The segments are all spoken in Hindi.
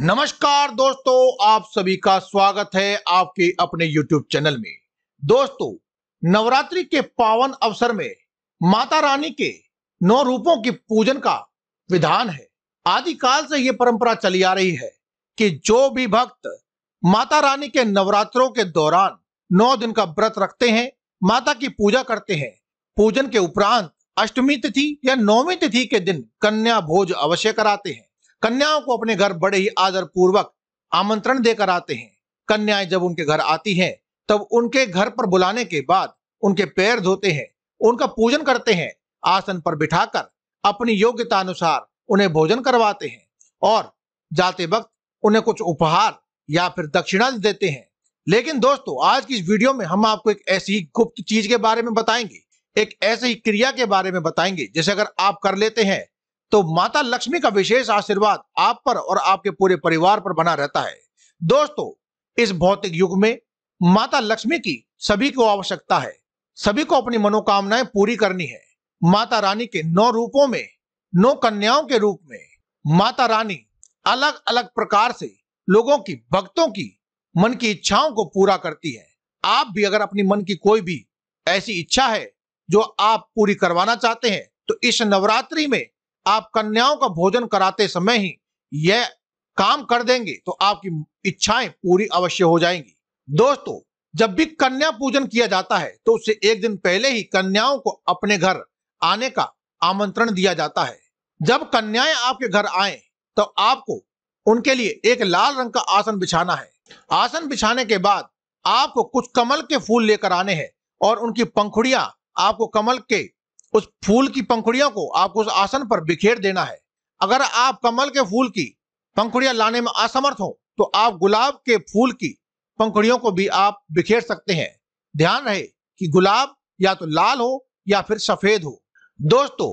नमस्कार दोस्तों आप सभी का स्वागत है आपके अपने YouTube चैनल में दोस्तों नवरात्रि के पावन अवसर में माता रानी के नौ रूपों के पूजन का विधान है आदिकाल से ये परंपरा चली आ रही है कि जो भी भक्त माता रानी के नवरात्रों के दौरान नौ दिन का व्रत रखते हैं माता की पूजा करते हैं पूजन के उपरांत अष्टमी तिथि या नौवीं तिथि के दिन कन्या भोज अवश्य कराते हैं कन्याओं को अपने घर बड़े ही आदर पूर्वक आमंत्रण देकर आते हैं कन्याएं जब उनके घर आती हैं तब उनके घर पर बुलाने के बाद उनके पैर धोते हैं उनका पूजन करते हैं आसन पर बिठाकर अपनी योग्यता अनुसार उन्हें भोजन करवाते हैं और जाते वक्त उन्हें कुछ उपहार या फिर दक्षिणा देते हैं लेकिन दोस्तों आज की इस वीडियो में हम आपको एक ऐसी गुप्त चीज के बारे में बताएंगे एक ऐसी क्रिया के बारे में बताएंगे जैसे अगर आप कर लेते हैं तो माता लक्ष्मी का विशेष आशीर्वाद आप पर और आपके पूरे परिवार पर बना रहता है दोस्तों इस भौतिक युग में माता लक्ष्मी की सभी को आवश्यकता है सभी को अपनी मनोकामनाएं पूरी करनी है माता रानी के नौ रूपों में नौ कन्याओं के रूप में माता रानी अलग अलग प्रकार से लोगों की भक्तों की मन की इच्छाओं को पूरा करती है आप भी अगर अपनी मन की कोई भी ऐसी इच्छा है जो आप पूरी करवाना चाहते हैं तो इस नवरात्रि में आप कन्याओं का भोजन कराते समय ही यह काम कर देंगे तो आपकी इच्छाएं पूरी अवश्य हो जाएंगी दोस्तों जब भी कन्या पूजन किया जाता है तो उससे एक दिन पहले ही कन्याओं को अपने घर आने का आमंत्रण दिया जाता है जब कन्याएं आपके घर आए तो आपको उनके लिए एक लाल रंग का आसन बिछाना है आसन बिछाने के बाद आपको कुछ कमल के फूल लेकर आने हैं और उनकी पंखुड़िया आपको कमल के उस फूल की पंखुड़ियों को आपको उस आसन पर बिखेर देना है अगर आप कमल के फूल की पंखुड़ियां लाने में असमर्थ हो तो आप गुलाब के फूल की पंखुड़ियों को भी आप बिखेर सकते हैं ध्यान रहे कि गुलाब या तो लाल हो या फिर सफेद हो दोस्तों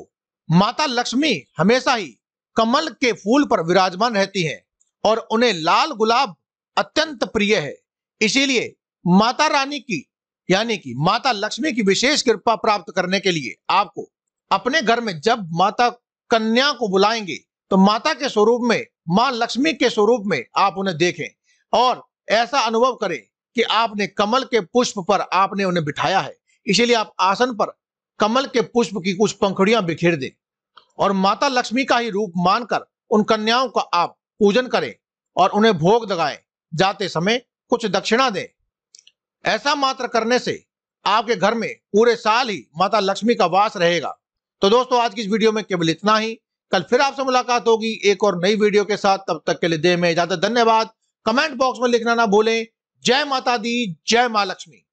माता लक्ष्मी हमेशा ही कमल के फूल पर विराजमान रहती हैं और उन्हें लाल गुलाब अत्यंत प्रिय है इसीलिए माता रानी की यानी कि माता लक्ष्मी की विशेष कृपा प्राप्त करने के लिए आपको अपने घर में जब माता कन्या को बुलाएंगे तो माता के स्वरूप में माँ लक्ष्मी के स्वरूप में आप उन्हें देखें और ऐसा अनुभव करें कि आपने कमल के पुष्प पर आपने उन्हें बिठाया है इसीलिए आप आसन पर कमल के पुष्प की कुछ पंखुड़ियां बिखेर दें और माता लक्ष्मी का ही रूप मानकर उन कन्याओं का आप पूजन करें और उन्हें भोग लगाए जाते समय कुछ दक्षिणा दें ऐसा मात्र करने से आपके घर में पूरे साल ही माता लक्ष्मी का वास रहेगा तो दोस्तों आज की इस वीडियो में केवल इतना ही कल फिर आपसे मुलाकात होगी एक और नई वीडियो के साथ तब तक के लिए दे में ज्यादा धन्यवाद कमेंट बॉक्स में लिखना ना भूलें जय माता दी जय माँ लक्ष्मी